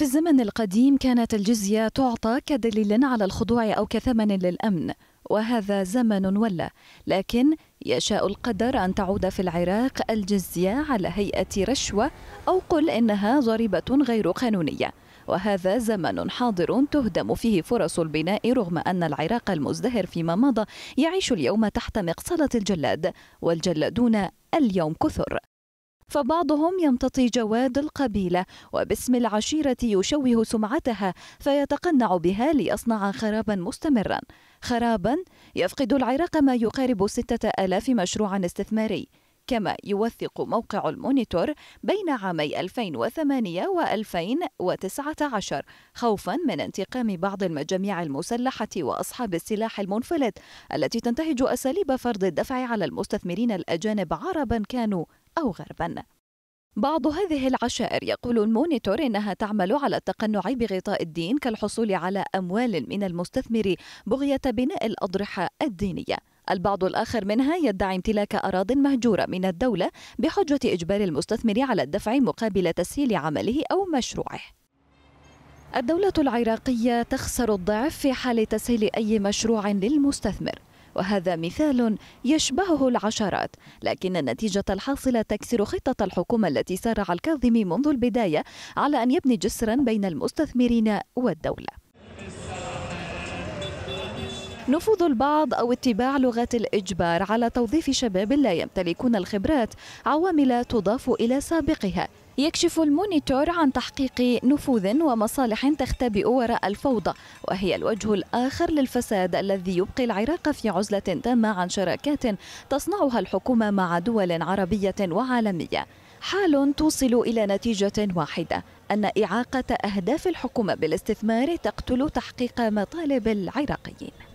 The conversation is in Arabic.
في الزمن القديم كانت الجزية تعطى كدليل على الخضوع أو كثمن للأمن وهذا زمن ولى لكن يشاء القدر أن تعود في العراق الجزية على هيئة رشوة أو قل إنها ضريبة غير قانونية وهذا زمن حاضر تهدم فيه فرص البناء رغم أن العراق المزدهر فيما مضى يعيش اليوم تحت مقصلة الجلاد والجلادون اليوم كثر فبعضهم يمتطي جواد القبيلة وباسم العشيرة يشوه سمعتها فيتقنع بها ليصنع خرابا مستمرا خرابا يفقد العراق ما يقارب ستة آلاف مشروع استثماري كما يوثق موقع المونيتور بين عامي 2008 و 2019 خوفا من انتقام بعض المجاميع المسلحة وأصحاب السلاح المنفلت التي تنتهج أساليب فرض الدفع على المستثمرين الأجانب عربا كانوا أو غربا بعض هذه العشائر يقول المونيتور إنها تعمل على التقنع بغطاء الدين كالحصول على أموال من المستثمر بغية بناء الأضرحة الدينية البعض الآخر منها يدعي امتلاك أراض مهجورة من الدولة بحجة إجبار المستثمر على الدفع مقابل تسهيل عمله أو مشروعه الدولة العراقية تخسر الضعف في حال تسهيل أي مشروع للمستثمر وهذا مثال يشبهه العشرات لكن النتيجة الحاصلة تكسر خطة الحكومة التي سارع الكاظمي منذ البداية على أن يبني جسرا بين المستثمرين والدولة نفوذ البعض أو اتباع لغات الإجبار على توظيف شباب لا يمتلكون الخبرات عوامل تضاف إلى سابقها يكشف المونيتور عن تحقيق نفوذ ومصالح تختبئ وراء الفوضى وهي الوجه الآخر للفساد الذي يبقي العراق في عزلة تامة عن شراكات تصنعها الحكومة مع دول عربية وعالمية حال توصل إلى نتيجة واحدة أن إعاقة أهداف الحكومة بالاستثمار تقتل تحقيق مطالب العراقيين